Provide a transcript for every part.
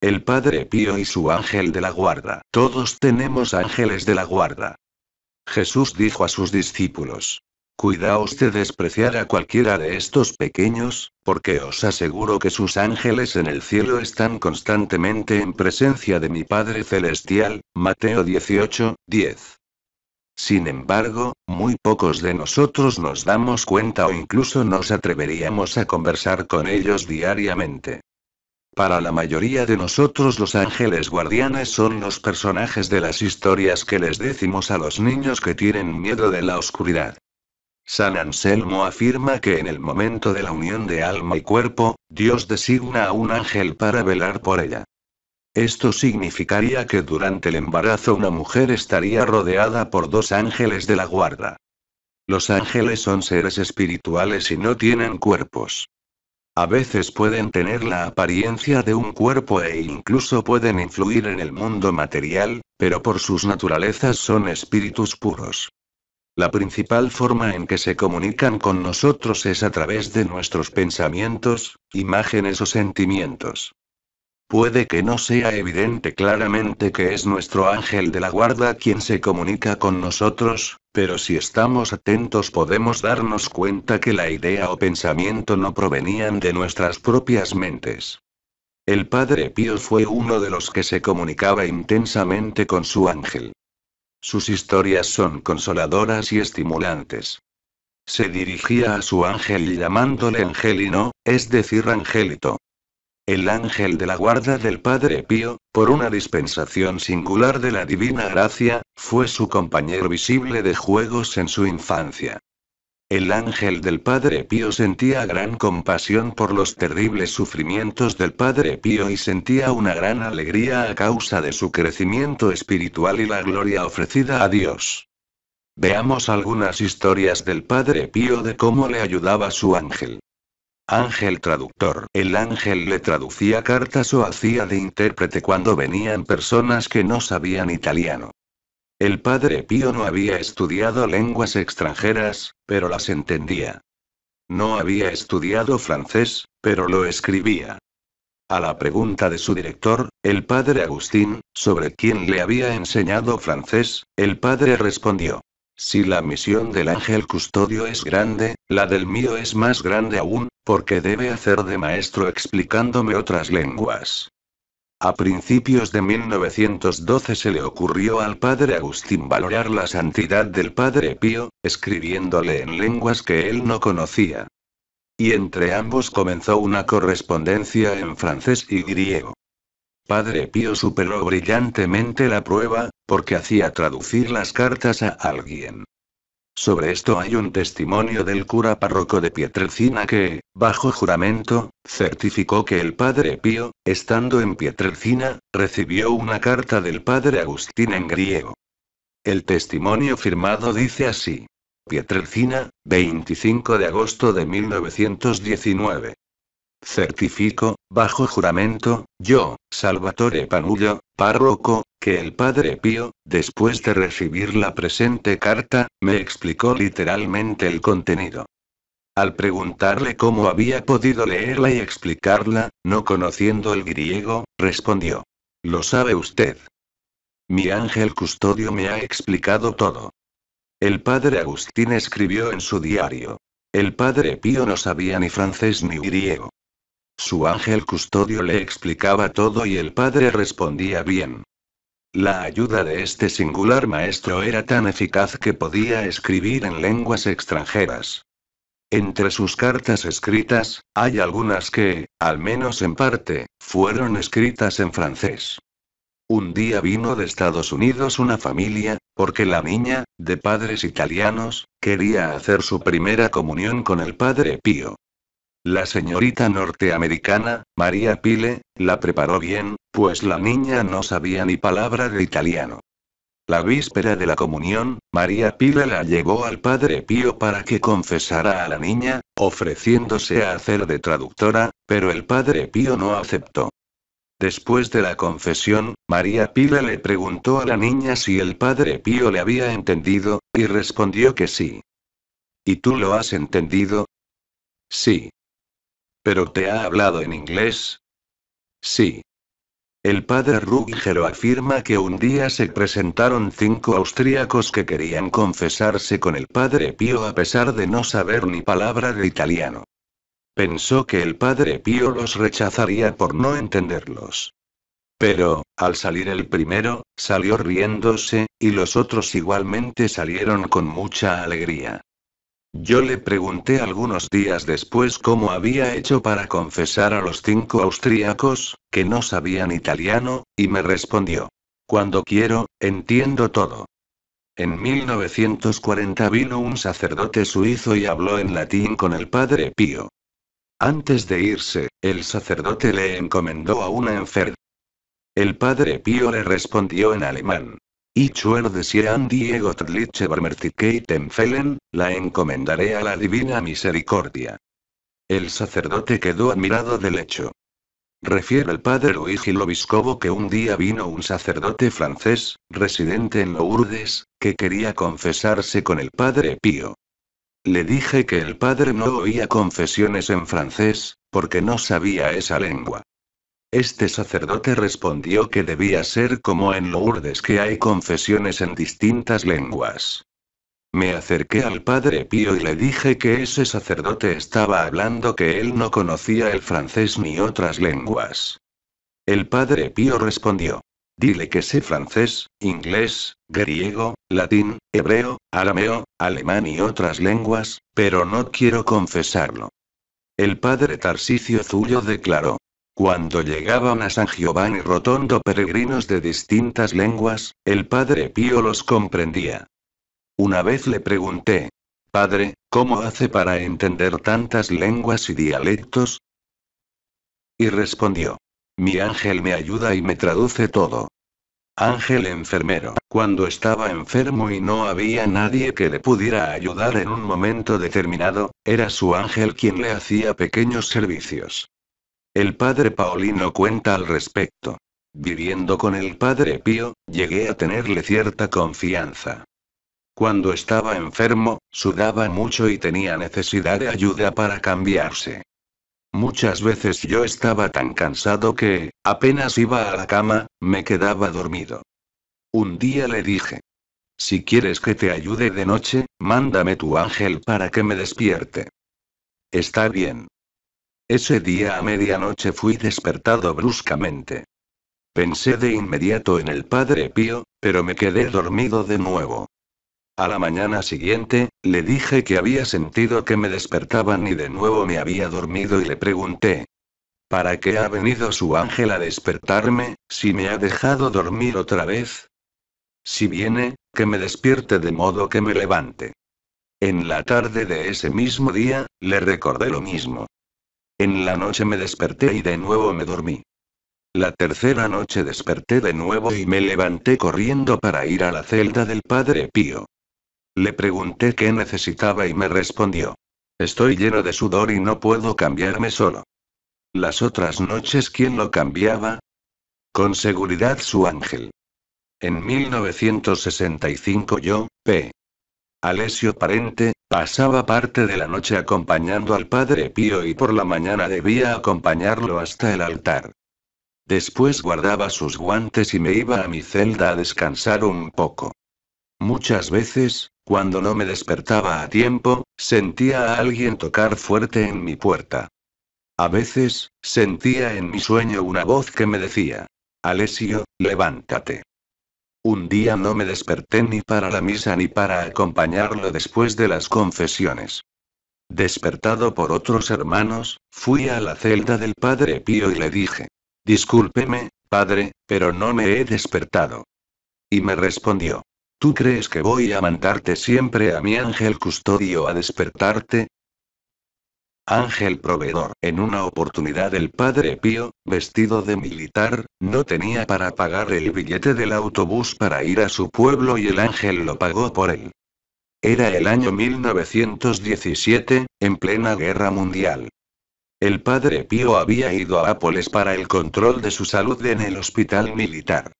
El Padre Pío y su ángel de la guarda. Todos tenemos ángeles de la guarda. Jesús dijo a sus discípulos. Cuidaos de despreciar a cualquiera de estos pequeños, porque os aseguro que sus ángeles en el cielo están constantemente en presencia de mi Padre Celestial. Mateo 18, 10. Sin embargo, muy pocos de nosotros nos damos cuenta o incluso nos atreveríamos a conversar con ellos diariamente. Para la mayoría de nosotros los ángeles guardianes son los personajes de las historias que les decimos a los niños que tienen miedo de la oscuridad. San Anselmo afirma que en el momento de la unión de alma y cuerpo, Dios designa a un ángel para velar por ella. Esto significaría que durante el embarazo una mujer estaría rodeada por dos ángeles de la guarda. Los ángeles son seres espirituales y no tienen cuerpos. A veces pueden tener la apariencia de un cuerpo e incluso pueden influir en el mundo material, pero por sus naturalezas son espíritus puros. La principal forma en que se comunican con nosotros es a través de nuestros pensamientos, imágenes o sentimientos. Puede que no sea evidente claramente que es nuestro ángel de la guarda quien se comunica con nosotros, pero si estamos atentos podemos darnos cuenta que la idea o pensamiento no provenían de nuestras propias mentes. El padre Pío fue uno de los que se comunicaba intensamente con su ángel. Sus historias son consoladoras y estimulantes. Se dirigía a su ángel llamándole Angelino, es decir, Angelito el ángel de la guarda del Padre Pío, por una dispensación singular de la divina gracia, fue su compañero visible de juegos en su infancia. El ángel del Padre Pío sentía gran compasión por los terribles sufrimientos del Padre Pío y sentía una gran alegría a causa de su crecimiento espiritual y la gloria ofrecida a Dios. Veamos algunas historias del Padre Pío de cómo le ayudaba su ángel. Ángel traductor. El ángel le traducía cartas o hacía de intérprete cuando venían personas que no sabían italiano. El padre Pío no había estudiado lenguas extranjeras, pero las entendía. No había estudiado francés, pero lo escribía. A la pregunta de su director, el padre Agustín, sobre quién le había enseñado francés, el padre respondió, si la misión del ángel custodio es grande, la del mío es más grande aún, porque debe hacer de maestro explicándome otras lenguas. A principios de 1912 se le ocurrió al padre Agustín valorar la santidad del padre Pío, escribiéndole en lenguas que él no conocía. Y entre ambos comenzó una correspondencia en francés y griego. Padre Pío superó brillantemente la prueba, porque hacía traducir las cartas a alguien. Sobre esto hay un testimonio del cura párroco de Pietrelcina que, bajo juramento, certificó que el padre Pío, estando en Pietrelcina, recibió una carta del padre Agustín en griego. El testimonio firmado dice así. Pietrelcina, 25 de agosto de 1919. Certifico, bajo juramento, yo, Salvatore Panullo, párroco, que el padre Pío, después de recibir la presente carta, me explicó literalmente el contenido. Al preguntarle cómo había podido leerla y explicarla, no conociendo el griego, respondió. Lo sabe usted. Mi ángel custodio me ha explicado todo. El padre Agustín escribió en su diario. El padre Pío no sabía ni francés ni griego. Su ángel custodio le explicaba todo y el padre respondía bien. La ayuda de este singular maestro era tan eficaz que podía escribir en lenguas extranjeras. Entre sus cartas escritas, hay algunas que, al menos en parte, fueron escritas en francés. Un día vino de Estados Unidos una familia, porque la niña, de padres italianos, quería hacer su primera comunión con el padre Pío. La señorita norteamericana, María Pile, la preparó bien, pues la niña no sabía ni palabra de italiano. La víspera de la comunión, María Pile la llevó al padre Pío para que confesara a la niña, ofreciéndose a hacer de traductora, pero el padre Pío no aceptó. Después de la confesión, María Pile le preguntó a la niña si el padre Pío le había entendido, y respondió que sí. ¿Y tú lo has entendido? Sí. ¿Pero te ha hablado en inglés? Sí. El padre Ruggero afirma que un día se presentaron cinco austríacos que querían confesarse con el padre Pío a pesar de no saber ni palabra de italiano. Pensó que el padre Pío los rechazaría por no entenderlos. Pero, al salir el primero, salió riéndose, y los otros igualmente salieron con mucha alegría. Yo le pregunté algunos días después cómo había hecho para confesar a los cinco austríacos, que no sabían italiano, y me respondió. Cuando quiero, entiendo todo. En 1940 vino un sacerdote suizo y habló en latín con el padre Pío. Antes de irse, el sacerdote le encomendó a una enferma. El padre Pío le respondió en alemán. Y de Sian Diego en la encomendaré a la divina misericordia. El sacerdote quedó admirado del hecho. Refiere el padre Luigi Lobiscovo que un día vino un sacerdote francés, residente en Lourdes, que quería confesarse con el padre Pío. Le dije que el padre no oía confesiones en francés, porque no sabía esa lengua. Este sacerdote respondió que debía ser como en Lourdes que hay confesiones en distintas lenguas. Me acerqué al padre Pío y le dije que ese sacerdote estaba hablando que él no conocía el francés ni otras lenguas. El padre Pío respondió. Dile que sé francés, inglés, griego, latín, hebreo, arameo, alemán y otras lenguas, pero no quiero confesarlo. El padre Tarsicio Zullo declaró. Cuando llegaban a San Giovanni Rotondo peregrinos de distintas lenguas, el padre Pío los comprendía. Una vez le pregunté, Padre, ¿cómo hace para entender tantas lenguas y dialectos? Y respondió, Mi ángel me ayuda y me traduce todo. Ángel enfermero, cuando estaba enfermo y no había nadie que le pudiera ayudar en un momento determinado, era su ángel quien le hacía pequeños servicios. El padre Paulino cuenta al respecto. Viviendo con el padre Pío, llegué a tenerle cierta confianza. Cuando estaba enfermo, sudaba mucho y tenía necesidad de ayuda para cambiarse. Muchas veces yo estaba tan cansado que, apenas iba a la cama, me quedaba dormido. Un día le dije, si quieres que te ayude de noche, mándame tu ángel para que me despierte. Está bien. Ese día a medianoche fui despertado bruscamente. Pensé de inmediato en el padre Pío, pero me quedé dormido de nuevo. A la mañana siguiente, le dije que había sentido que me despertaban y de nuevo me había dormido y le pregunté, ¿para qué ha venido su ángel a despertarme, si me ha dejado dormir otra vez? Si viene, que me despierte de modo que me levante. En la tarde de ese mismo día, le recordé lo mismo. En la noche me desperté y de nuevo me dormí. La tercera noche desperté de nuevo y me levanté corriendo para ir a la celda del padre Pío. Le pregunté qué necesitaba y me respondió. Estoy lleno de sudor y no puedo cambiarme solo. Las otras noches, ¿quién lo cambiaba? Con seguridad su ángel. En 1965 yo, P. Alessio Parente, pasaba parte de la noche acompañando al padre Pío y por la mañana debía acompañarlo hasta el altar. Después guardaba sus guantes y me iba a mi celda a descansar un poco. Muchas veces, cuando no me despertaba a tiempo, sentía a alguien tocar fuerte en mi puerta. A veces, sentía en mi sueño una voz que me decía, Alesio, levántate. Un día no me desperté ni para la misa ni para acompañarlo después de las confesiones. Despertado por otros hermanos, fui a la celda del padre Pío y le dije, Discúlpeme, padre, pero no me he despertado. Y me respondió, ¿tú crees que voy a mandarte siempre a mi ángel custodio a despertarte? Ángel proveedor. En una oportunidad el padre Pío, vestido de militar, no tenía para pagar el billete del autobús para ir a su pueblo y el ángel lo pagó por él. Era el año 1917, en plena guerra mundial. El padre Pío había ido a Nápoles para el control de su salud en el hospital militar.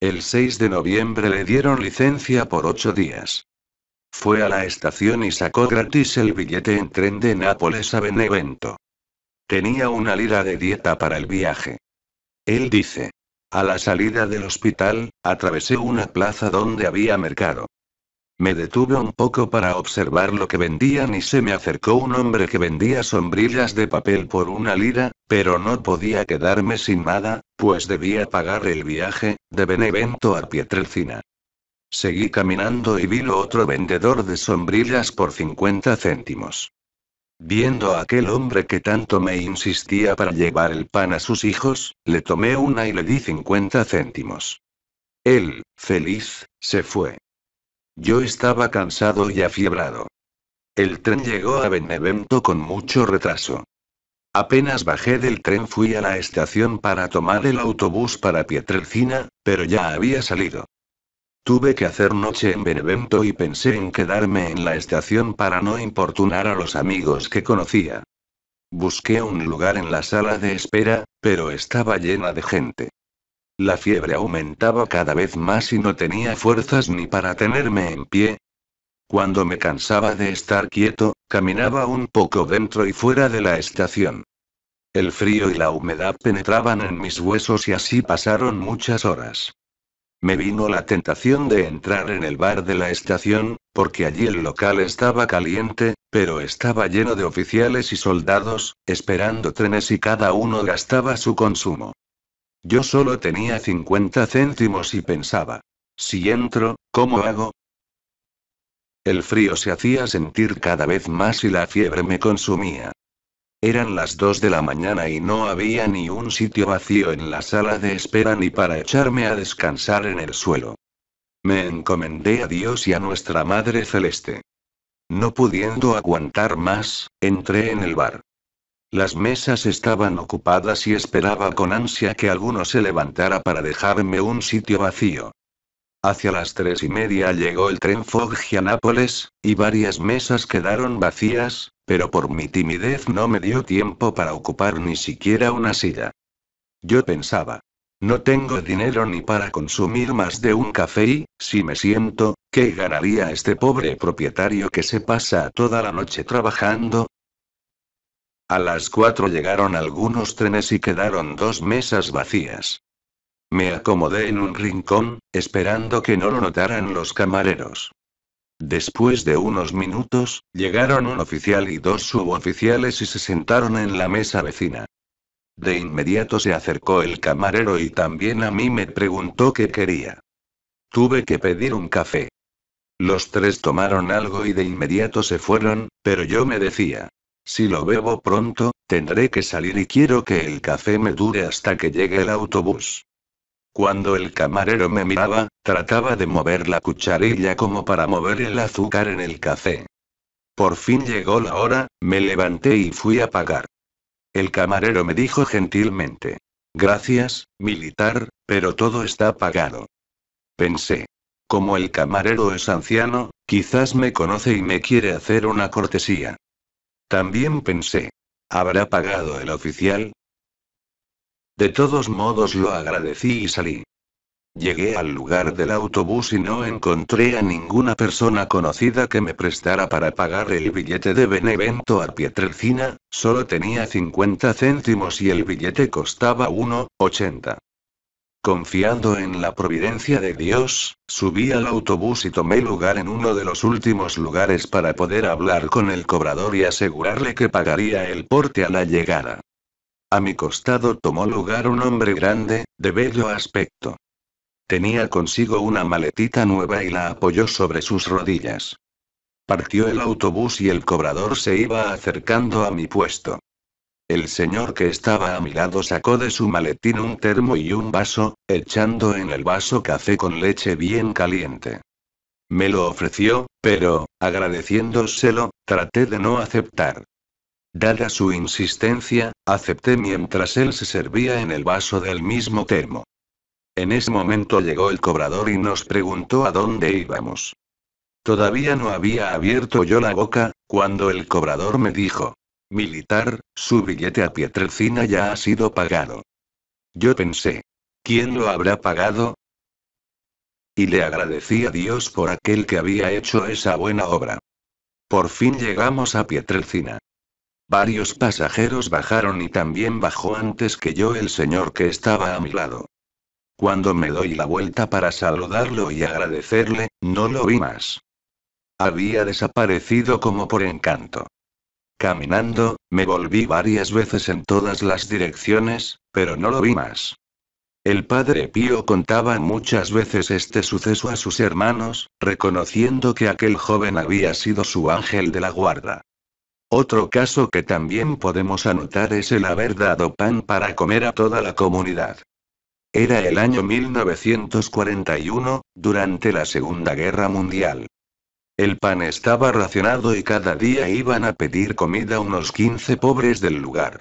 El 6 de noviembre le dieron licencia por ocho días. Fue a la estación y sacó gratis el billete en tren de Nápoles a Benevento. Tenía una lira de dieta para el viaje. Él dice. A la salida del hospital, atravesé una plaza donde había mercado. Me detuve un poco para observar lo que vendían y se me acercó un hombre que vendía sombrillas de papel por una lira, pero no podía quedarme sin nada, pues debía pagar el viaje, de Benevento a Pietrelcina. Seguí caminando y vi lo otro vendedor de sombrillas por 50 céntimos. Viendo a aquel hombre que tanto me insistía para llevar el pan a sus hijos, le tomé una y le di 50 céntimos. Él, feliz, se fue. Yo estaba cansado y afiebrado. El tren llegó a Benevento con mucho retraso. Apenas bajé del tren fui a la estación para tomar el autobús para Pietrelcina, pero ya había salido. Tuve que hacer noche en Benevento y pensé en quedarme en la estación para no importunar a los amigos que conocía. Busqué un lugar en la sala de espera, pero estaba llena de gente. La fiebre aumentaba cada vez más y no tenía fuerzas ni para tenerme en pie. Cuando me cansaba de estar quieto, caminaba un poco dentro y fuera de la estación. El frío y la humedad penetraban en mis huesos y así pasaron muchas horas. Me vino la tentación de entrar en el bar de la estación, porque allí el local estaba caliente, pero estaba lleno de oficiales y soldados, esperando trenes y cada uno gastaba su consumo. Yo solo tenía 50 céntimos y pensaba, si entro, ¿cómo hago? El frío se hacía sentir cada vez más y la fiebre me consumía. Eran las 2 de la mañana y no había ni un sitio vacío en la sala de espera ni para echarme a descansar en el suelo. Me encomendé a Dios y a nuestra Madre Celeste. No pudiendo aguantar más, entré en el bar. Las mesas estaban ocupadas y esperaba con ansia que alguno se levantara para dejarme un sitio vacío. Hacia las tres y media llegó el tren Foggia Nápoles, y varias mesas quedaron vacías, pero por mi timidez no me dio tiempo para ocupar ni siquiera una silla. Yo pensaba, no tengo dinero ni para consumir más de un café y, si me siento, ¿qué ganaría este pobre propietario que se pasa toda la noche trabajando? A las cuatro llegaron algunos trenes y quedaron dos mesas vacías. Me acomodé en un rincón, esperando que no lo notaran los camareros. Después de unos minutos, llegaron un oficial y dos suboficiales y se sentaron en la mesa vecina. De inmediato se acercó el camarero y también a mí me preguntó qué quería. Tuve que pedir un café. Los tres tomaron algo y de inmediato se fueron, pero yo me decía, si lo bebo pronto, tendré que salir y quiero que el café me dure hasta que llegue el autobús. Cuando el camarero me miraba, trataba de mover la cucharilla como para mover el azúcar en el café. Por fin llegó la hora, me levanté y fui a pagar. El camarero me dijo gentilmente. Gracias, militar, pero todo está pagado. Pensé. Como el camarero es anciano, quizás me conoce y me quiere hacer una cortesía. También pensé. ¿Habrá pagado el oficial? De todos modos lo agradecí y salí. Llegué al lugar del autobús y no encontré a ninguna persona conocida que me prestara para pagar el billete de Benevento a Pietrelcina, solo tenía 50 céntimos y el billete costaba 1,80. Confiando en la providencia de Dios, subí al autobús y tomé lugar en uno de los últimos lugares para poder hablar con el cobrador y asegurarle que pagaría el porte a la llegada. A mi costado tomó lugar un hombre grande, de bello aspecto. Tenía consigo una maletita nueva y la apoyó sobre sus rodillas. Partió el autobús y el cobrador se iba acercando a mi puesto. El señor que estaba a mi lado sacó de su maletín un termo y un vaso, echando en el vaso café con leche bien caliente. Me lo ofreció, pero, agradeciéndoselo, traté de no aceptar. Dada su insistencia, acepté mientras él se servía en el vaso del mismo termo. En ese momento llegó el cobrador y nos preguntó a dónde íbamos. Todavía no había abierto yo la boca, cuando el cobrador me dijo, Militar, su billete a Pietrelcina ya ha sido pagado. Yo pensé, ¿quién lo habrá pagado? Y le agradecí a Dios por aquel que había hecho esa buena obra. Por fin llegamos a Pietrelcina. Varios pasajeros bajaron y también bajó antes que yo el señor que estaba a mi lado. Cuando me doy la vuelta para saludarlo y agradecerle, no lo vi más. Había desaparecido como por encanto. Caminando, me volví varias veces en todas las direcciones, pero no lo vi más. El padre Pío contaba muchas veces este suceso a sus hermanos, reconociendo que aquel joven había sido su ángel de la guarda. Otro caso que también podemos anotar es el haber dado pan para comer a toda la comunidad. Era el año 1941, durante la Segunda Guerra Mundial. El pan estaba racionado y cada día iban a pedir comida unos 15 pobres del lugar.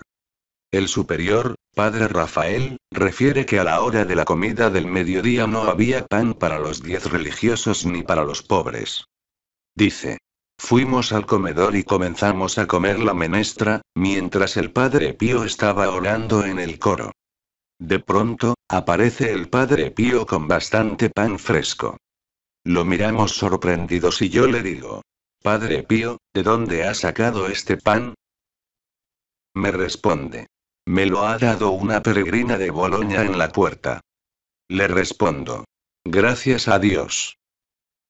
El superior, padre Rafael, refiere que a la hora de la comida del mediodía no había pan para los diez religiosos ni para los pobres. Dice, Fuimos al comedor y comenzamos a comer la menestra, mientras el padre Pío estaba orando en el coro. De pronto, aparece el padre Pío con bastante pan fresco. Lo miramos sorprendidos y yo le digo, Padre Pío, ¿de dónde ha sacado este pan? Me responde, me lo ha dado una peregrina de Boloña en la puerta. Le respondo, gracias a Dios.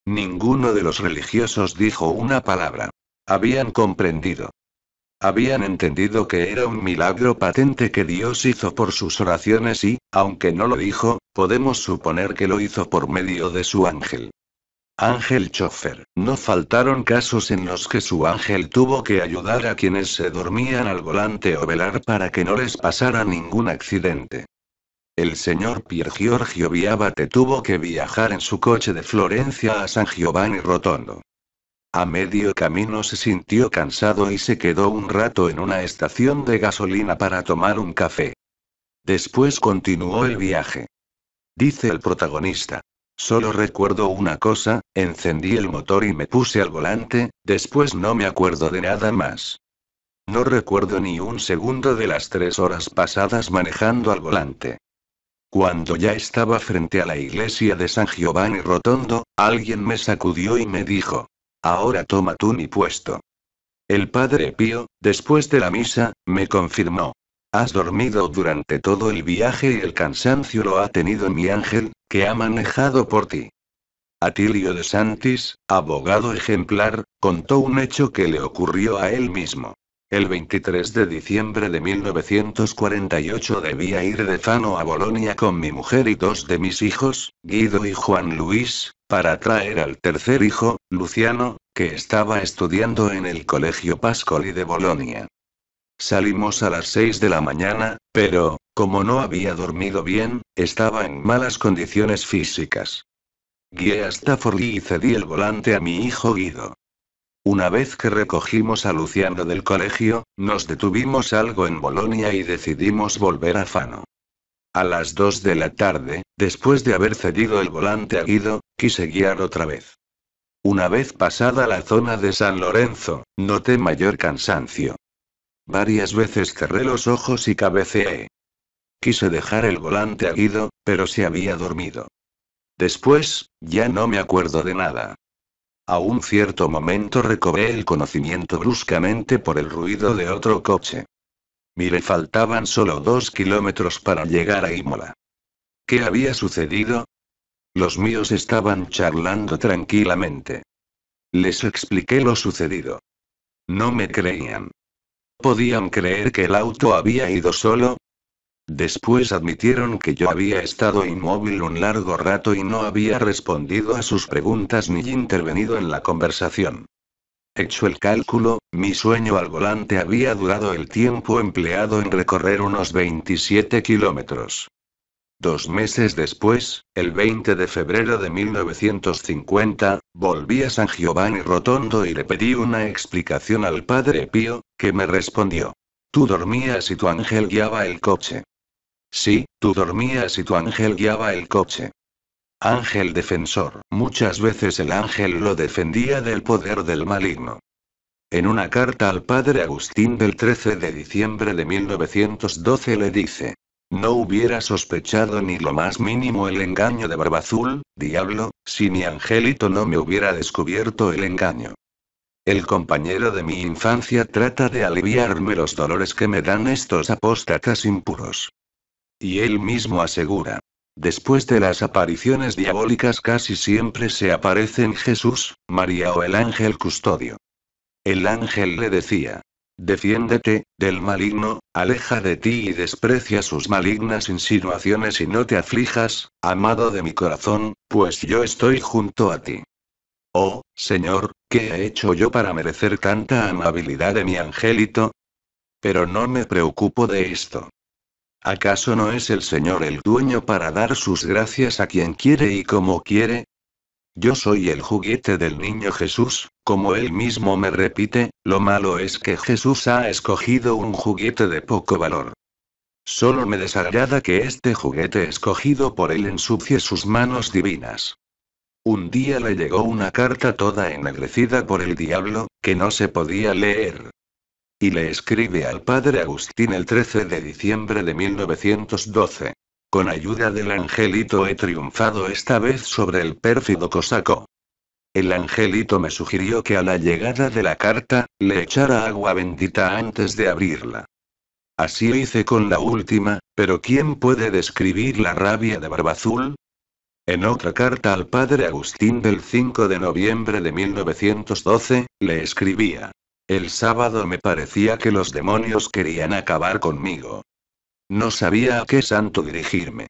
Ninguno de los religiosos dijo una palabra. Habían comprendido. Habían entendido que era un milagro patente que Dios hizo por sus oraciones y, aunque no lo dijo, podemos suponer que lo hizo por medio de su ángel. Ángel chofer. No faltaron casos en los que su ángel tuvo que ayudar a quienes se dormían al volante o velar para que no les pasara ningún accidente. El señor Pier Giorgio Viabate tuvo que viajar en su coche de Florencia a San Giovanni Rotondo. A medio camino se sintió cansado y se quedó un rato en una estación de gasolina para tomar un café. Después continuó el viaje. Dice el protagonista. Solo recuerdo una cosa, encendí el motor y me puse al volante, después no me acuerdo de nada más. No recuerdo ni un segundo de las tres horas pasadas manejando al volante. Cuando ya estaba frente a la iglesia de San Giovanni Rotondo, alguien me sacudió y me dijo, ahora toma tú mi puesto. El padre Pío, después de la misa, me confirmó. Has dormido durante todo el viaje y el cansancio lo ha tenido mi ángel, que ha manejado por ti. Atilio de Santis, abogado ejemplar, contó un hecho que le ocurrió a él mismo. El 23 de diciembre de 1948 debía ir de Fano a Bolonia con mi mujer y dos de mis hijos, Guido y Juan Luis, para traer al tercer hijo, Luciano, que estaba estudiando en el Colegio Pascoli de Bolonia. Salimos a las 6 de la mañana, pero, como no había dormido bien, estaba en malas condiciones físicas. Guié hasta Forlì y cedí el volante a mi hijo Guido. Una vez que recogimos a Luciano del colegio, nos detuvimos algo en Bolonia y decidimos volver a Fano. A las 2 de la tarde, después de haber cedido el volante a Guido, quise guiar otra vez. Una vez pasada la zona de San Lorenzo, noté mayor cansancio. Varias veces cerré los ojos y cabeceé. Quise dejar el volante a Guido, pero se había dormido. Después, ya no me acuerdo de nada. A un cierto momento recobré el conocimiento bruscamente por el ruido de otro coche. Mire, faltaban solo dos kilómetros para llegar a Imola. ¿Qué había sucedido? Los míos estaban charlando tranquilamente. Les expliqué lo sucedido. No me creían. Podían creer que el auto había ido solo, Después admitieron que yo había estado inmóvil un largo rato y no había respondido a sus preguntas ni intervenido en la conversación. Hecho el cálculo, mi sueño al volante había durado el tiempo empleado en recorrer unos 27 kilómetros. Dos meses después, el 20 de febrero de 1950, volví a San Giovanni Rotondo y le pedí una explicación al padre Pío, que me respondió. Tú dormías y tu ángel guiaba el coche. Sí, tú dormías y tu ángel guiaba el coche. Ángel defensor. Muchas veces el ángel lo defendía del poder del maligno. En una carta al padre Agustín del 13 de diciembre de 1912 le dice, no hubiera sospechado ni lo más mínimo el engaño de Barbazul, diablo, si mi angelito no me hubiera descubierto el engaño. El compañero de mi infancia trata de aliviarme los dolores que me dan estos apóstatas impuros. Y él mismo asegura. Después de las apariciones diabólicas casi siempre se aparecen Jesús, María o el ángel custodio. El ángel le decía, defiéndete, del maligno, aleja de ti y desprecia sus malignas insinuaciones y no te aflijas, amado de mi corazón, pues yo estoy junto a ti. Oh, Señor, ¿qué he hecho yo para merecer tanta amabilidad de mi angelito? Pero no me preocupo de esto. ¿Acaso no es el Señor el dueño para dar sus gracias a quien quiere y como quiere? Yo soy el juguete del niño Jesús, como él mismo me repite, lo malo es que Jesús ha escogido un juguete de poco valor. Solo me desagrada que este juguete escogido por él ensucie sus manos divinas. Un día le llegó una carta toda ennegrecida por el diablo, que no se podía leer. Y le escribe al padre Agustín el 13 de diciembre de 1912. Con ayuda del angelito he triunfado esta vez sobre el pérfido cosaco. El angelito me sugirió que a la llegada de la carta, le echara agua bendita antes de abrirla. Así hice con la última, pero ¿quién puede describir la rabia de Barbazul? En otra carta al padre Agustín del 5 de noviembre de 1912, le escribía. El sábado me parecía que los demonios querían acabar conmigo. No sabía a qué santo dirigirme.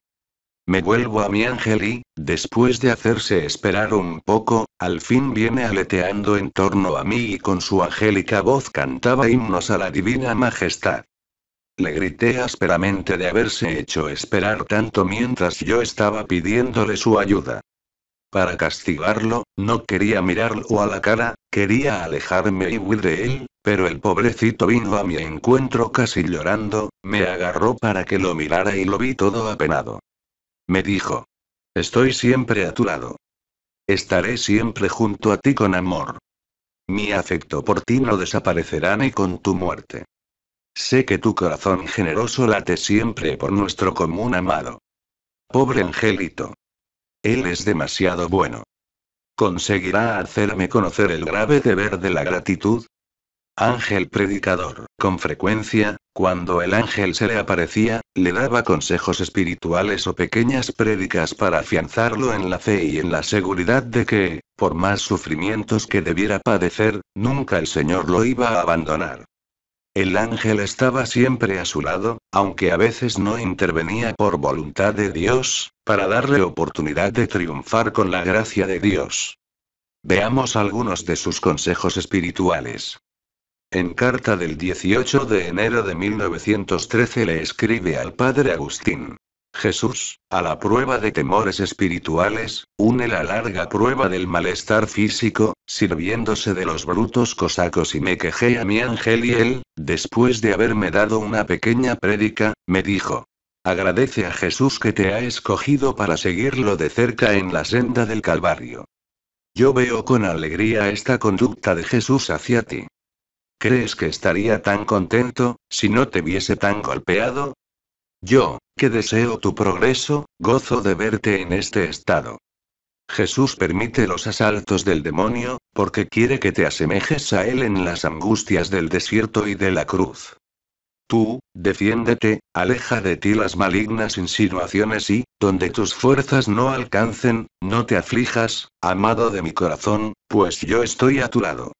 Me vuelvo a mi ángel y, después de hacerse esperar un poco, al fin viene aleteando en torno a mí y con su angélica voz cantaba himnos a la divina majestad. Le grité ásperamente de haberse hecho esperar tanto mientras yo estaba pidiéndole su ayuda. Para castigarlo, no quería mirarlo a la cara, quería alejarme y huir de él, pero el pobrecito vino a mi encuentro casi llorando, me agarró para que lo mirara y lo vi todo apenado. Me dijo. Estoy siempre a tu lado. Estaré siempre junto a ti con amor. Mi afecto por ti no desaparecerá ni con tu muerte. Sé que tu corazón generoso late siempre por nuestro común amado. Pobre angelito. Él es demasiado bueno. ¿Conseguirá hacerme conocer el grave deber de la gratitud? Ángel predicador, con frecuencia, cuando el ángel se le aparecía, le daba consejos espirituales o pequeñas prédicas para afianzarlo en la fe y en la seguridad de que, por más sufrimientos que debiera padecer, nunca el Señor lo iba a abandonar. El ángel estaba siempre a su lado, aunque a veces no intervenía por voluntad de Dios, para darle oportunidad de triunfar con la gracia de Dios. Veamos algunos de sus consejos espirituales. En carta del 18 de enero de 1913 le escribe al padre Agustín. Jesús, a la prueba de temores espirituales, une la larga prueba del malestar físico, sirviéndose de los brutos cosacos y me quejé a mi ángel y él, después de haberme dado una pequeña prédica, me dijo, Agradece a Jesús que te ha escogido para seguirlo de cerca en la senda del Calvario. Yo veo con alegría esta conducta de Jesús hacia ti. ¿Crees que estaría tan contento, si no te viese tan golpeado? Yo, que deseo tu progreso, gozo de verte en este estado. Jesús permite los asaltos del demonio, porque quiere que te asemejes a Él en las angustias del desierto y de la cruz. Tú, defiéndete, aleja de ti las malignas insinuaciones y, donde tus fuerzas no alcancen, no te aflijas, amado de mi corazón, pues yo estoy a tu lado.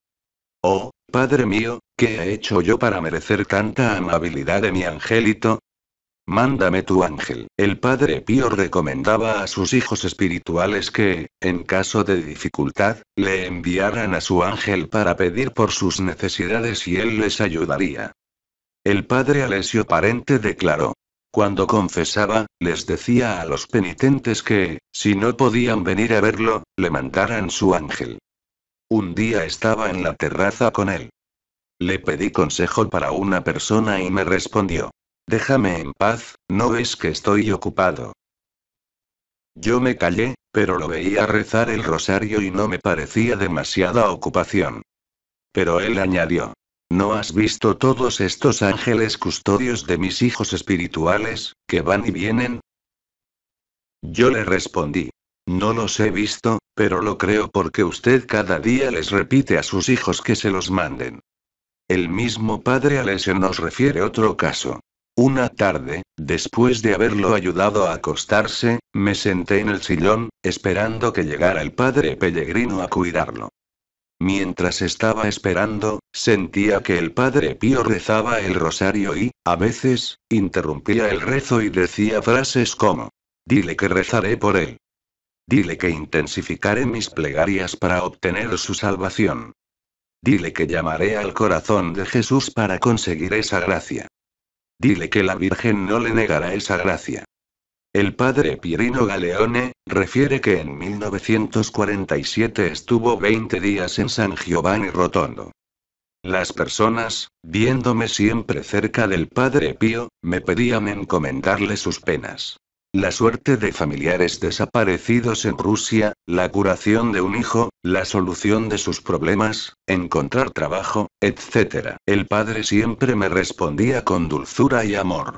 Oh, Padre mío, ¿qué he hecho yo para merecer tanta amabilidad de mi angelito? Mándame tu ángel. El padre Pío recomendaba a sus hijos espirituales que, en caso de dificultad, le enviaran a su ángel para pedir por sus necesidades y él les ayudaría. El padre Alesio Parente declaró. Cuando confesaba, les decía a los penitentes que, si no podían venir a verlo, le mandaran su ángel. Un día estaba en la terraza con él. Le pedí consejo para una persona y me respondió. Déjame en paz, no ves que estoy ocupado. Yo me callé, pero lo veía rezar el rosario y no me parecía demasiada ocupación. Pero él añadió. ¿No has visto todos estos ángeles custodios de mis hijos espirituales, que van y vienen? Yo le respondí. No los he visto, pero lo creo porque usted cada día les repite a sus hijos que se los manden. El mismo padre Alessio nos refiere otro caso. Una tarde, después de haberlo ayudado a acostarse, me senté en el sillón, esperando que llegara el padre Pellegrino a cuidarlo. Mientras estaba esperando, sentía que el Padre Pío rezaba el rosario y, a veces, interrumpía el rezo y decía frases como, Dile que rezaré por él. Dile que intensificaré mis plegarias para obtener su salvación. Dile que llamaré al corazón de Jesús para conseguir esa gracia. Dile que la Virgen no le negará esa gracia. El padre Pirino Galeone, refiere que en 1947 estuvo 20 días en San Giovanni Rotondo. Las personas, viéndome siempre cerca del padre Pío, me pedían encomendarle sus penas. La suerte de familiares desaparecidos en Rusia, la curación de un hijo, la solución de sus problemas, encontrar trabajo, etc. El padre siempre me respondía con dulzura y amor.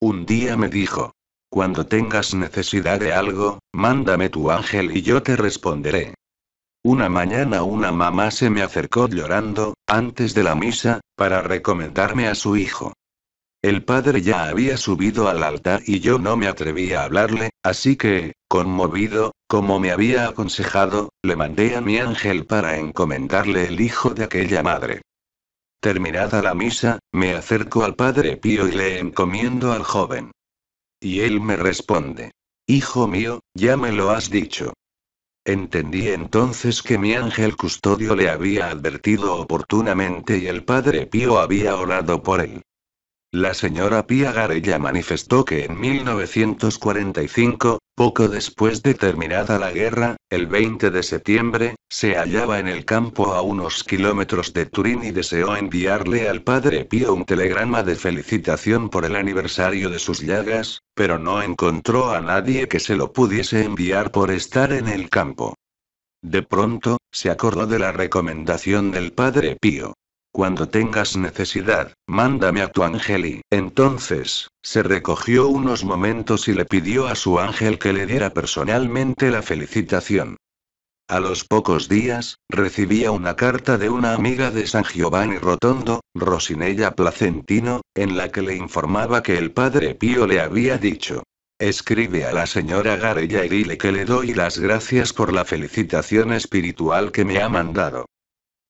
Un día me dijo, cuando tengas necesidad de algo, mándame tu ángel y yo te responderé. Una mañana una mamá se me acercó llorando, antes de la misa, para recomendarme a su hijo. El padre ya había subido al altar y yo no me atrevía a hablarle, así que, conmovido, como me había aconsejado, le mandé a mi ángel para encomendarle el hijo de aquella madre. Terminada la misa, me acerco al padre Pío y le encomiendo al joven. Y él me responde. Hijo mío, ya me lo has dicho. Entendí entonces que mi ángel custodio le había advertido oportunamente y el padre Pío había orado por él. La señora Pía Garella manifestó que en 1945, poco después de terminada la guerra, el 20 de septiembre, se hallaba en el campo a unos kilómetros de Turín y deseó enviarle al padre Pío un telegrama de felicitación por el aniversario de sus llagas, pero no encontró a nadie que se lo pudiese enviar por estar en el campo. De pronto, se acordó de la recomendación del padre Pío. Cuando tengas necesidad, mándame a tu ángel y, entonces, se recogió unos momentos y le pidió a su ángel que le diera personalmente la felicitación. A los pocos días, recibía una carta de una amiga de San Giovanni Rotondo, Rosinella Placentino, en la que le informaba que el padre Pío le había dicho. Escribe a la señora Garella y dile que le doy las gracias por la felicitación espiritual que me ha mandado.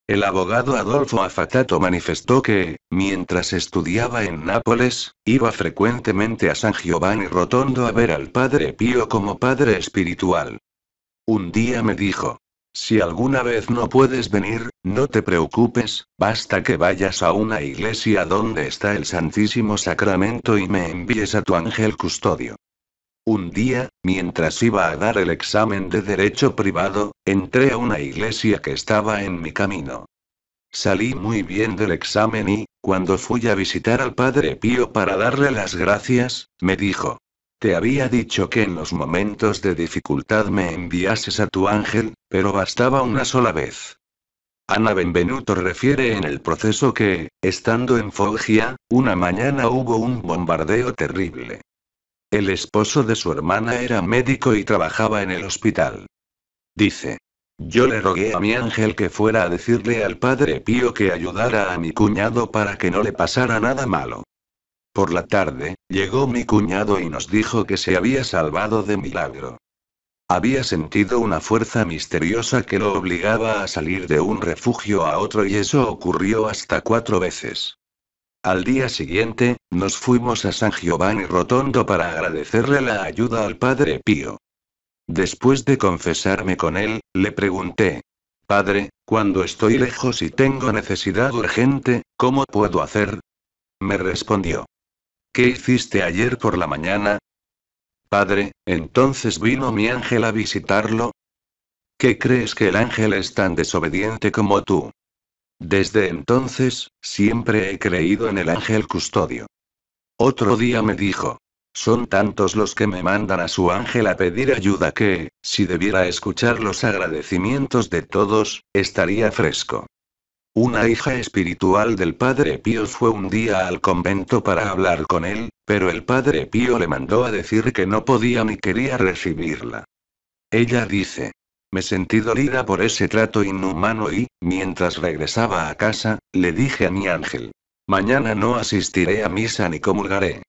El abogado Adolfo Afatato manifestó que, mientras estudiaba en Nápoles, iba frecuentemente a San Giovanni Rotondo a ver al padre Pío como padre espiritual. Un día me dijo, si alguna vez no puedes venir, no te preocupes, basta que vayas a una iglesia donde está el Santísimo Sacramento y me envíes a tu ángel custodio. Un día, mientras iba a dar el examen de derecho privado, entré a una iglesia que estaba en mi camino. Salí muy bien del examen y, cuando fui a visitar al padre Pío para darle las gracias, me dijo, te había dicho que en los momentos de dificultad me enviases a tu ángel, pero bastaba una sola vez. Ana Benvenuto refiere en el proceso que, estando en Foggia, una mañana hubo un bombardeo terrible. El esposo de su hermana era médico y trabajaba en el hospital. Dice. Yo le rogué a mi ángel que fuera a decirle al padre Pío que ayudara a mi cuñado para que no le pasara nada malo. Por la tarde, llegó mi cuñado y nos dijo que se había salvado de milagro. Había sentido una fuerza misteriosa que lo obligaba a salir de un refugio a otro y eso ocurrió hasta cuatro veces. Al día siguiente, nos fuimos a San Giovanni Rotondo para agradecerle la ayuda al padre Pío. Después de confesarme con él, le pregunté, Padre, cuando estoy lejos y tengo necesidad urgente, ¿cómo puedo hacer? Me respondió, ¿Qué hiciste ayer por la mañana? Padre, entonces vino mi ángel a visitarlo. ¿Qué crees que el ángel es tan desobediente como tú? Desde entonces, siempre he creído en el ángel custodio. Otro día me dijo, son tantos los que me mandan a su ángel a pedir ayuda que, si debiera escuchar los agradecimientos de todos, estaría fresco. Una hija espiritual del padre Pío fue un día al convento para hablar con él, pero el padre Pío le mandó a decir que no podía ni quería recibirla. Ella dice, me sentí dolida por ese trato inhumano y, mientras regresaba a casa, le dije a mi ángel, mañana no asistiré a misa ni comulgaré.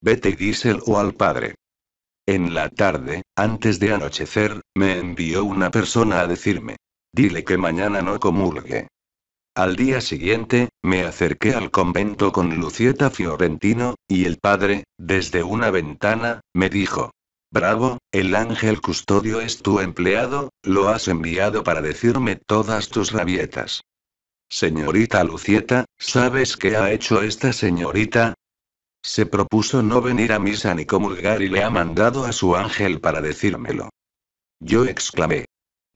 Vete y díselo al padre. En la tarde, antes de anochecer, me envió una persona a decirme, dile que mañana no comulgue. Al día siguiente, me acerqué al convento con Lucieta Fiorentino, y el padre, desde una ventana, me dijo, Bravo, el ángel custodio es tu empleado, lo has enviado para decirme todas tus rabietas. Señorita Lucieta, ¿sabes qué ha hecho esta señorita? Se propuso no venir a misa ni comulgar y le ha mandado a su ángel para decírmelo. Yo exclamé.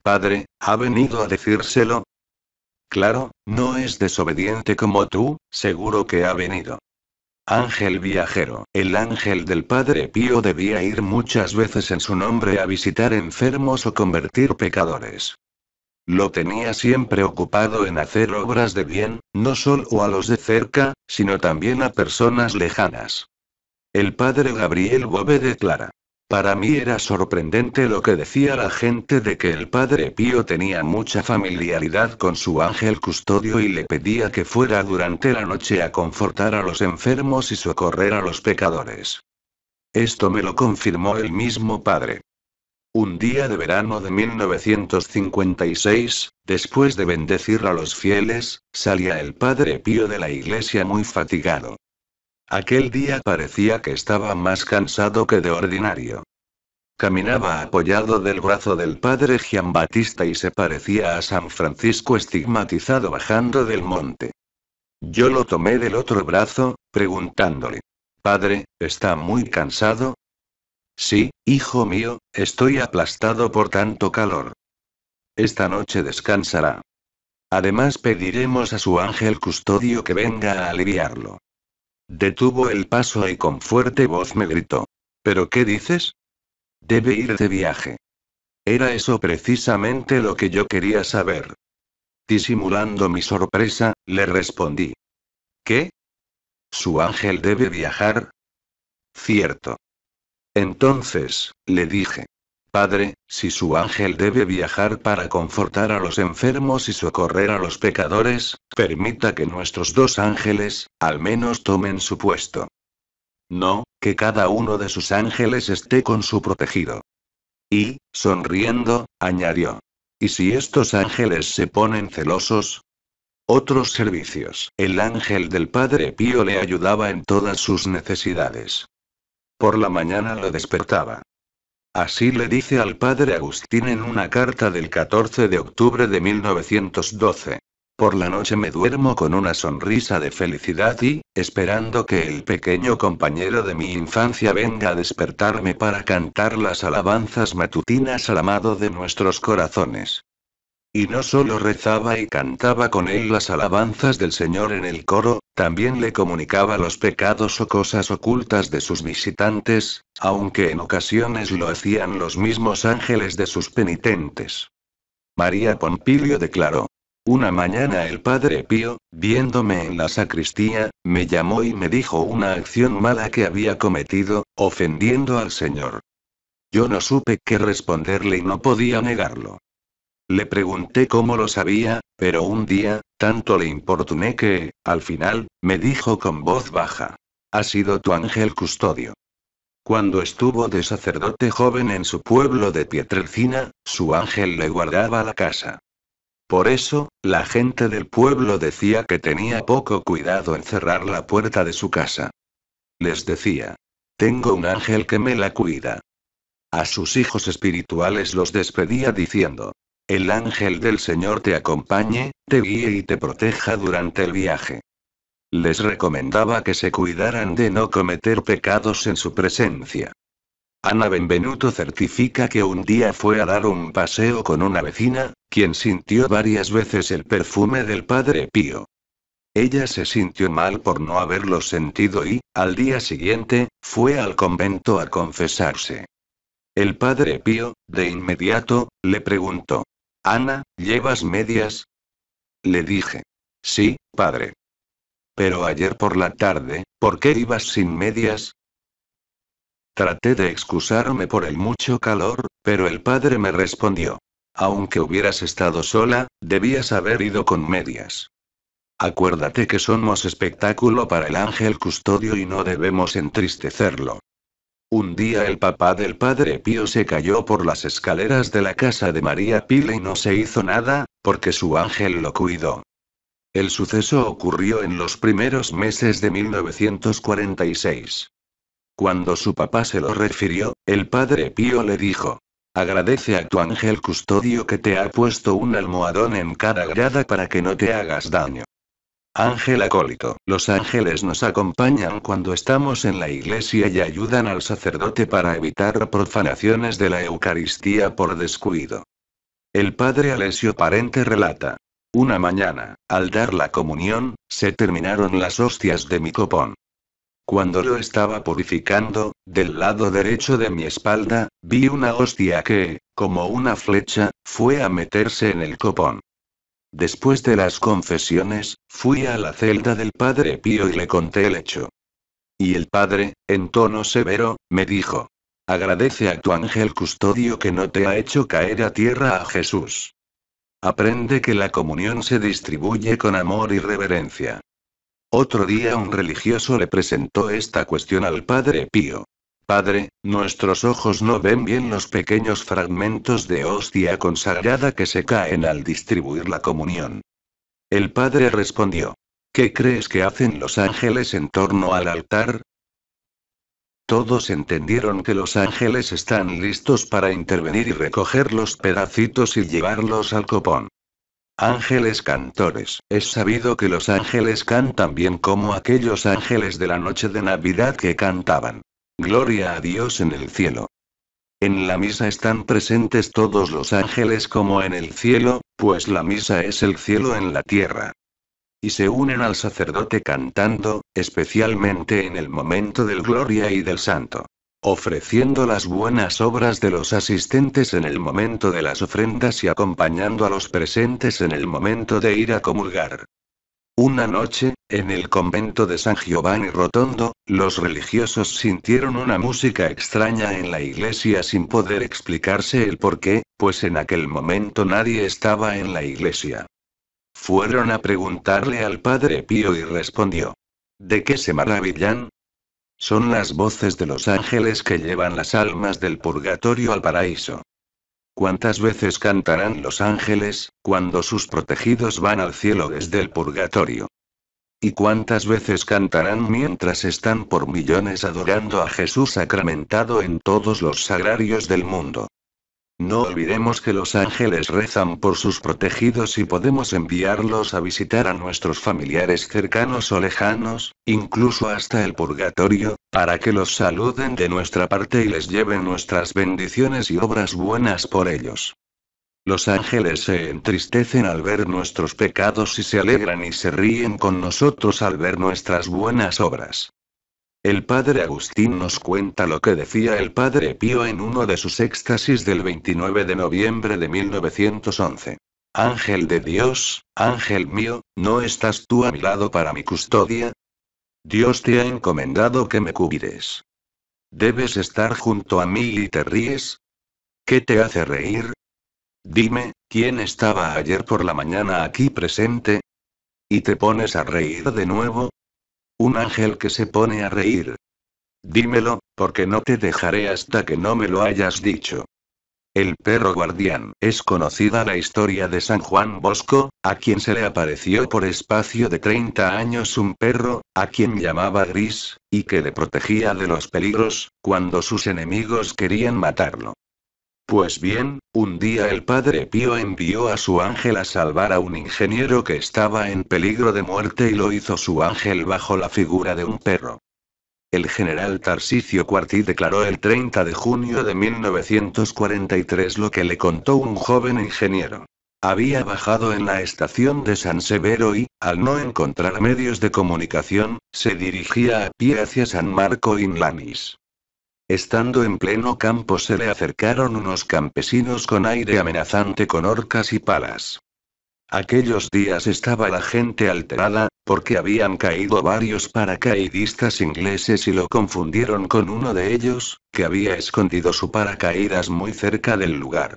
Padre, ¿ha venido a decírselo? Claro, no es desobediente como tú, seguro que ha venido. Ángel viajero. El ángel del Padre Pío debía ir muchas veces en su nombre a visitar enfermos o convertir pecadores. Lo tenía siempre ocupado en hacer obras de bien, no solo a los de cerca, sino también a personas lejanas. El padre Gabriel Bobe declara, para mí era sorprendente lo que decía la gente de que el padre Pío tenía mucha familiaridad con su ángel custodio y le pedía que fuera durante la noche a confortar a los enfermos y socorrer a los pecadores. Esto me lo confirmó el mismo padre. Un día de verano de 1956, después de bendecir a los fieles, salía el padre Pío de la iglesia muy fatigado. Aquel día parecía que estaba más cansado que de ordinario. Caminaba apoyado del brazo del padre Giambattista y se parecía a San Francisco estigmatizado bajando del monte. Yo lo tomé del otro brazo, preguntándole. Padre, ¿está muy cansado? Sí, hijo mío, estoy aplastado por tanto calor. Esta noche descansará. Además pediremos a su ángel custodio que venga a aliviarlo. Detuvo el paso y con fuerte voz me gritó. ¿Pero qué dices? Debe ir de viaje. Era eso precisamente lo que yo quería saber. Disimulando mi sorpresa, le respondí. ¿Qué? ¿Su ángel debe viajar? Cierto. Entonces, le dije, Padre, si su ángel debe viajar para confortar a los enfermos y socorrer a los pecadores, permita que nuestros dos ángeles, al menos tomen su puesto. No, que cada uno de sus ángeles esté con su protegido. Y, sonriendo, añadió. ¿Y si estos ángeles se ponen celosos? Otros servicios. El ángel del Padre Pío le ayudaba en todas sus necesidades. Por la mañana lo despertaba. Así le dice al padre Agustín en una carta del 14 de octubre de 1912. Por la noche me duermo con una sonrisa de felicidad y, esperando que el pequeño compañero de mi infancia venga a despertarme para cantar las alabanzas matutinas al amado de nuestros corazones. Y no solo rezaba y cantaba con él las alabanzas del Señor en el coro, también le comunicaba los pecados o cosas ocultas de sus visitantes, aunque en ocasiones lo hacían los mismos ángeles de sus penitentes. María Pompilio declaró. Una mañana el padre Pío, viéndome en la sacristía, me llamó y me dijo una acción mala que había cometido, ofendiendo al Señor. Yo no supe qué responderle y no podía negarlo. Le pregunté cómo lo sabía, pero un día, tanto le importuné que, al final, me dijo con voz baja. Ha sido tu ángel custodio. Cuando estuvo de sacerdote joven en su pueblo de Pietrelcina, su ángel le guardaba la casa. Por eso, la gente del pueblo decía que tenía poco cuidado en cerrar la puerta de su casa. Les decía, tengo un ángel que me la cuida. A sus hijos espirituales los despedía diciendo, el ángel del Señor te acompañe, te guíe y te proteja durante el viaje. Les recomendaba que se cuidaran de no cometer pecados en su presencia. Ana Benvenuto certifica que un día fue a dar un paseo con una vecina, quien sintió varias veces el perfume del padre Pío. Ella se sintió mal por no haberlo sentido y, al día siguiente, fue al convento a confesarse. El padre Pío, de inmediato, le preguntó, Ana, ¿llevas medias? Le dije. Sí, padre. Pero ayer por la tarde, ¿por qué ibas sin medias? Traté de excusarme por el mucho calor, pero el padre me respondió. Aunque hubieras estado sola, debías haber ido con medias. Acuérdate que somos espectáculo para el ángel custodio y no debemos entristecerlo. Un día el papá del padre Pío se cayó por las escaleras de la casa de María Pile y no se hizo nada, porque su ángel lo cuidó. El suceso ocurrió en los primeros meses de 1946. Cuando su papá se lo refirió, el padre Pío le dijo, Agradece a tu ángel custodio que te ha puesto un almohadón en cada grada para que no te hagas daño. Ángel acólito. Los ángeles nos acompañan cuando estamos en la iglesia y ayudan al sacerdote para evitar profanaciones de la Eucaristía por descuido. El padre Alesio Parente relata. Una mañana, al dar la comunión, se terminaron las hostias de mi copón. Cuando lo estaba purificando, del lado derecho de mi espalda, vi una hostia que, como una flecha, fue a meterse en el copón. Después de las confesiones, fui a la celda del padre Pío y le conté el hecho. Y el padre, en tono severo, me dijo, agradece a tu ángel custodio que no te ha hecho caer a tierra a Jesús. Aprende que la comunión se distribuye con amor y reverencia. Otro día un religioso le presentó esta cuestión al padre Pío. Padre, nuestros ojos no ven bien los pequeños fragmentos de hostia consagrada que se caen al distribuir la comunión. El Padre respondió. ¿Qué crees que hacen los ángeles en torno al altar? Todos entendieron que los ángeles están listos para intervenir y recoger los pedacitos y llevarlos al copón. Ángeles cantores. Es sabido que los ángeles cantan bien como aquellos ángeles de la noche de Navidad que cantaban. Gloria a Dios en el cielo. En la misa están presentes todos los ángeles como en el cielo, pues la misa es el cielo en la tierra. Y se unen al sacerdote cantando, especialmente en el momento del gloria y del santo. Ofreciendo las buenas obras de los asistentes en el momento de las ofrendas y acompañando a los presentes en el momento de ir a comulgar. Una noche, en el convento de San Giovanni Rotondo, los religiosos sintieron una música extraña en la iglesia sin poder explicarse el por qué, pues en aquel momento nadie estaba en la iglesia. Fueron a preguntarle al padre Pío y respondió. ¿De qué se maravillan? Son las voces de los ángeles que llevan las almas del purgatorio al paraíso. ¿Cuántas veces cantarán los ángeles, cuando sus protegidos van al cielo desde el purgatorio? ¿Y cuántas veces cantarán mientras están por millones adorando a Jesús sacramentado en todos los sagrarios del mundo? No olvidemos que los ángeles rezan por sus protegidos y podemos enviarlos a visitar a nuestros familiares cercanos o lejanos, incluso hasta el purgatorio, para que los saluden de nuestra parte y les lleven nuestras bendiciones y obras buenas por ellos. Los ángeles se entristecen al ver nuestros pecados y se alegran y se ríen con nosotros al ver nuestras buenas obras. El padre Agustín nos cuenta lo que decía el padre Pío en uno de sus éxtasis del 29 de noviembre de 1911. Ángel de Dios, ángel mío, ¿no estás tú a mi lado para mi custodia? Dios te ha encomendado que me cubires. ¿Debes estar junto a mí y te ríes? ¿Qué te hace reír? Dime, ¿quién estaba ayer por la mañana aquí presente? ¿Y te pones a reír de nuevo? Un ángel que se pone a reír. Dímelo, porque no te dejaré hasta que no me lo hayas dicho. El perro guardián. Es conocida la historia de San Juan Bosco, a quien se le apareció por espacio de 30 años un perro, a quien llamaba Gris, y que le protegía de los peligros, cuando sus enemigos querían matarlo. Pues bien, un día el padre Pío envió a su ángel a salvar a un ingeniero que estaba en peligro de muerte y lo hizo su ángel bajo la figura de un perro. El general Tarsicio Cuartí declaró el 30 de junio de 1943 lo que le contó un joven ingeniero. Había bajado en la estación de San Severo y, al no encontrar medios de comunicación, se dirigía a pie hacia San Marco Lamis. Estando en pleno campo se le acercaron unos campesinos con aire amenazante con orcas y palas. Aquellos días estaba la gente alterada, porque habían caído varios paracaidistas ingleses y lo confundieron con uno de ellos, que había escondido su paracaídas muy cerca del lugar.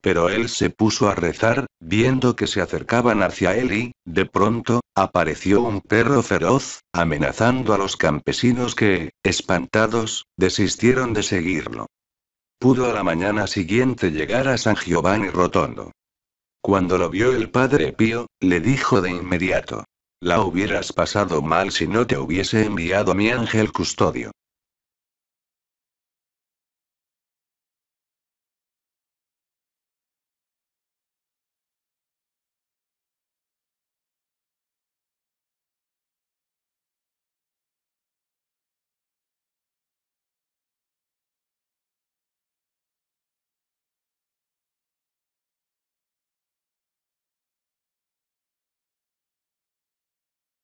Pero él se puso a rezar, viendo que se acercaban hacia él y, de pronto, apareció un perro feroz, amenazando a los campesinos que, espantados, desistieron de seguirlo. Pudo a la mañana siguiente llegar a San Giovanni Rotondo. Cuando lo vio el padre Pío, le dijo de inmediato, La hubieras pasado mal si no te hubiese enviado mi ángel custodio.